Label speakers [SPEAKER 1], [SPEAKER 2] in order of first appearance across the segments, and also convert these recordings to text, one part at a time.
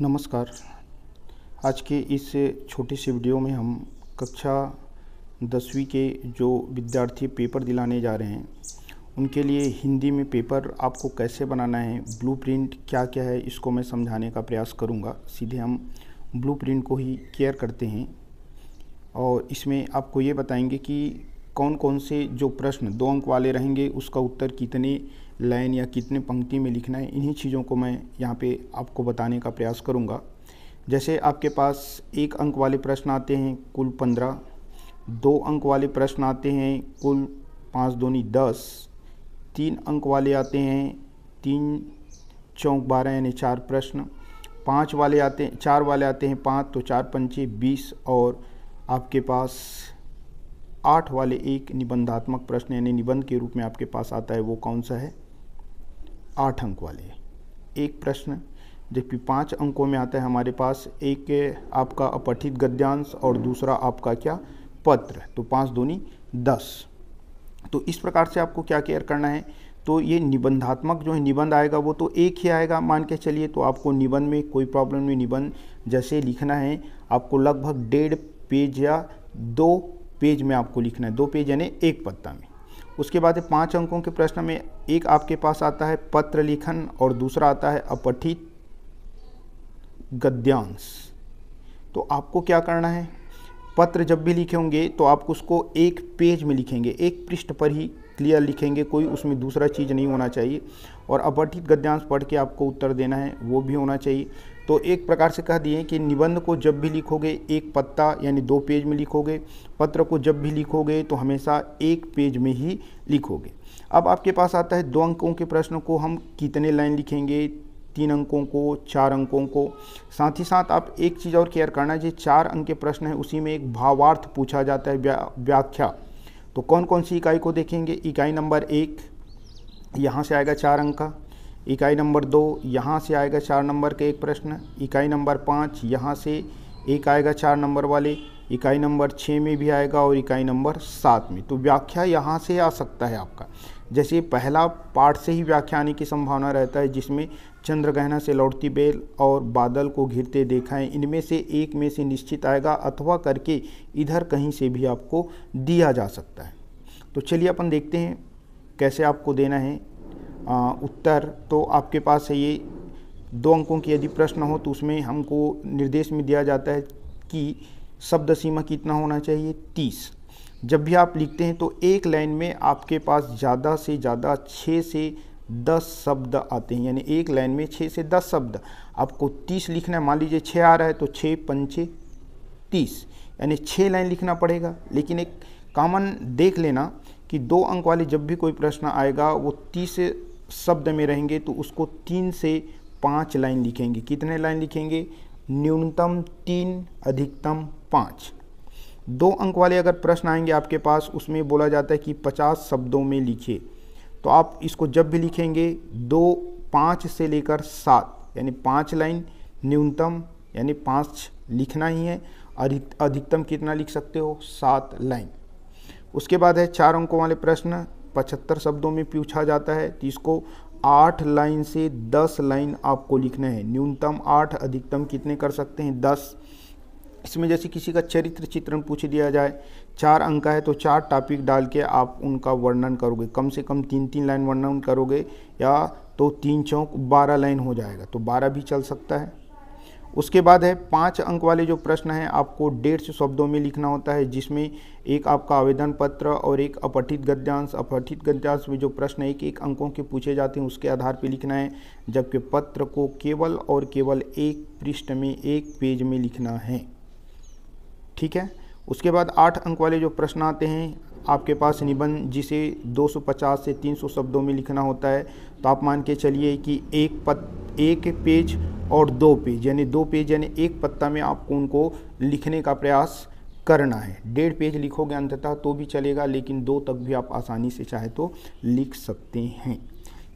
[SPEAKER 1] नमस्कार आज के इस छोटे से वीडियो में हम कक्षा दसवीं के जो विद्यार्थी पेपर दिलाने जा रहे हैं उनके लिए हिंदी में पेपर आपको कैसे बनाना है ब्लूप्रिंट क्या क्या है इसको मैं समझाने का प्रयास करूंगा सीधे हम ब्लूप्रिंट को ही केयर करते हैं और इसमें आपको ये बताएंगे कि कौन कौन से जो प्रश्न दो अंक वाले रहेंगे उसका उत्तर कितने लाइन या कितने पंक्ति में लिखना है इन्हीं चीज़ों को मैं यहाँ पे आपको बताने का प्रयास करूँगा जैसे आपके पास एक अंक वाले प्रश्न आते हैं कुल पंद्रह दो अंक वाले प्रश्न आते हैं कुल पाँच दोनी दस तीन अंक वाले आते हैं तीन चौंक बारह यानी चार प्रश्न पाँच वाले आते हैं चार वाले आते हैं पाँच तो चार पंचे बीस और आपके पास आठ वाले एक निबंधात्मक प्रश्न यानी निबंध के रूप में आपके पास आता है वो कौन सा है आठ अंक वाले एक प्रश्न जबकि पांच अंकों में आता है हमारे पास एक आपका अपठित गद्यांश और दूसरा आपका क्या पत्र तो पाँच दोनी दस तो इस प्रकार से आपको क्या केयर करना है तो ये निबंधात्मक जो है निबंध आएगा वो तो एक ही आएगा मान के चलिए तो आपको निबंध में कोई प्रॉब्लम नहीं निबंध जैसे लिखना है आपको लगभग डेढ़ पेज या दो पेज में आपको लिखना है दो पेज यानी एक पत्ता में उसके बाद पाँच अंकों के प्रश्न में एक आपके पास आता है पत्र लिखन और दूसरा आता है अपठित गद्यांश तो आपको क्या करना है पत्र जब भी लिखे होंगे तो आप उसको एक पेज में लिखेंगे एक पृष्ठ पर ही क्लियर लिखेंगे कोई उसमें दूसरा चीज़ नहीं होना चाहिए और अपठित गद्यांश पढ़ के आपको उत्तर देना है वो भी होना चाहिए तो एक प्रकार से कह दिए कि निबंध को जब भी लिखोगे एक पत्ता यानी दो पेज में लिखोगे पत्र को जब भी लिखोगे तो हमेशा एक पेज में ही लिखोगे अब आपके पास आता है दो अंकों के प्रश्न को हम कितने लाइन लिखेंगे तीन अंकों को चार अंकों को साथ ही साथ आप एक चीज़ और केयर करना चाहिए चार अंक के प्रश्न है उसी में एक भावार्थ पूछा जाता है व्या, व्याख्या तो कौन कौन सी इकाई को देखेंगे इकाई नंबर एक यहाँ से आएगा चार अंक का इकाई नंबर दो यहाँ से आएगा चार नंबर के एक प्रश्न इकाई नंबर पाँच यहाँ से एक आएगा चार नंबर वाले इकाई नंबर छः में भी आएगा और इकाई नंबर सात में तो व्याख्या यहाँ से आ सकता है आपका जैसे पहला पाठ से ही व्याख्या आने की संभावना रहता है जिसमें चंद्र गहना से लौटती बेल और बादल को घिरते देखा है इनमें से एक में से निश्चित आएगा अथवा करके इधर कहीं से भी आपको दिया जा सकता है तो चलिए अपन देखते हैं कैसे आपको देना है उत्तर तो आपके पास है ये दो अंकों की यदि प्रश्न हो तो उसमें हमको निर्देश में दिया जाता है कि शब्द सीमा कितना होना चाहिए तीस जब भी आप लिखते हैं तो एक लाइन में आपके पास ज़्यादा से ज़्यादा छः से दस शब्द आते हैं यानी एक लाइन में छः से दस शब्द आपको तीस लिखना है मान लीजिए छः आ रहा है तो छः पंचे तीस यानी छः लाइन लिखना पड़ेगा लेकिन एक कॉमन देख लेना कि दो अंक वाले जब भी कोई प्रश्न आएगा वो तीस शब्द में रहेंगे तो उसको तीन से पाँच लाइन लिखेंगे कितने लाइन लिखेंगे न्यूनतम तीन अधिकतम पाँच दो अंक वाले अगर प्रश्न आएंगे आपके पास उसमें बोला जाता है कि पचास शब्दों में लिखिए तो आप इसको जब भी लिखेंगे दो पाँच से लेकर सात यानी पाँच लाइन न्यूनतम यानी पाँच लिखना ही है अधिक अधिकतम कितना लिख सकते हो सात लाइन उसके बाद है चार अंकों वाले प्रश्न पचहत्तर शब्दों में पूछा जाता है जिसको आठ लाइन से दस लाइन आपको लिखना है न्यूनतम आठ अधिकतम कितने कर सकते हैं दस इसमें जैसे किसी का चरित्र चित्रण पूछ दिया जाए चार अंक है तो चार टॉपिक डाल के आप उनका वर्णन करोगे कम से कम तीन तीन लाइन वर्णन करोगे या तो तीन चौक बारह लाइन हो जाएगा तो बारह भी चल सकता है उसके बाद है पाँच अंक वाले जो प्रश्न हैं आपको डेढ़ सौ शब्दों में लिखना होता है जिसमें एक आपका आवेदन पत्र और एक अपठित गद्यांश अपठित गद्यांश में जो प्रश्न एक एक अंकों के पूछे जाते हैं उसके आधार पर लिखना है जबकि पत्र को केवल और केवल एक पृष्ठ में एक पेज में लिखना है ठीक है उसके बाद आठ अंक वाले जो प्रश्न आते हैं आपके पास निबंध जिसे 250 से 300 शब्दों में लिखना होता है तो आप मान के चलिए कि एक पत्र एक पेज और दो पेज यानी दो पेज यानी एक पत्ता में आपको उनको लिखने का प्रयास करना है डेढ़ पेज लिखोगे अंततः तो भी चलेगा लेकिन दो तक भी आप आसानी से चाहे तो लिख सकते हैं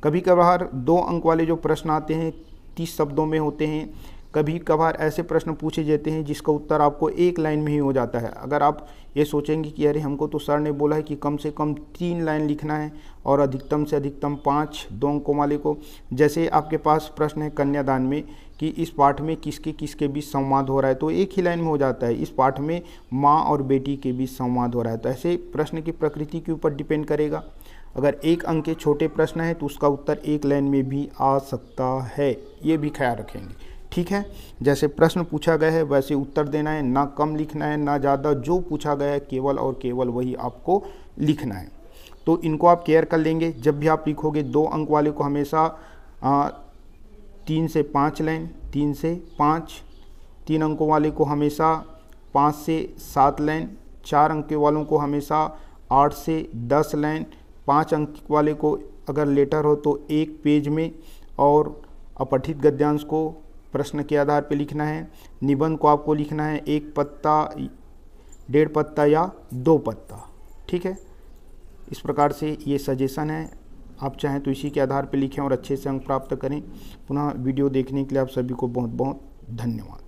[SPEAKER 1] कभी कभार दो अंक वाले जो प्रश्न आते हैं तीस शब्दों में होते हैं कभी कभार ऐसे प्रश्न पूछे जाते हैं जिसका उत्तर आपको एक लाइन में ही हो जाता है अगर आप ये सोचेंगे कि अरे हमको तो सर ने बोला है कि कम से कम तीन लाइन लिखना है और अधिकतम से अधिकतम पाँच दो अंकों वाले को जैसे आपके पास प्रश्न है कन्यादान में कि इस पाठ में किसके किसके बीच संवाद हो रहा है तो एक ही लाइन में हो जाता है इस पाठ में माँ और बेटी के बीच संवाद हो रहा है तो ऐसे प्रश्न की प्रकृति के ऊपर डिपेंड करेगा अगर एक अंक के छोटे प्रश्न हैं तो उसका उत्तर एक लाइन में भी आ सकता है ये भी ख्याल रखेंगे ठीक है जैसे प्रश्न पूछा गया है वैसे उत्तर देना है ना कम लिखना है ना ज़्यादा जो पूछा गया है केवल और केवल वही आपको लिखना है तो इनको आप केयर कर लेंगे जब भी आप लिखोगे दो अंक वाले को हमेशा आ, तीन से पाँच लाइन तीन से पाँच तीन अंकों वाले को हमेशा पाँच से सात लाइन चार अंक वालों को हमेशा आठ से दस लाइन पाँच अंक वाले को अगर लेटर हो तो एक पेज में और अपठित गद्यांश को प्रश्न के आधार पर लिखना है निबंध को आपको लिखना है एक पत्ता डेढ़ पत्ता या दो पत्ता ठीक है इस प्रकार से ये सजेशन है आप चाहें तो इसी के आधार पर लिखें और अच्छे से अंक प्राप्त करें पुनः वीडियो देखने के लिए आप सभी को बहुत बहुत धन्यवाद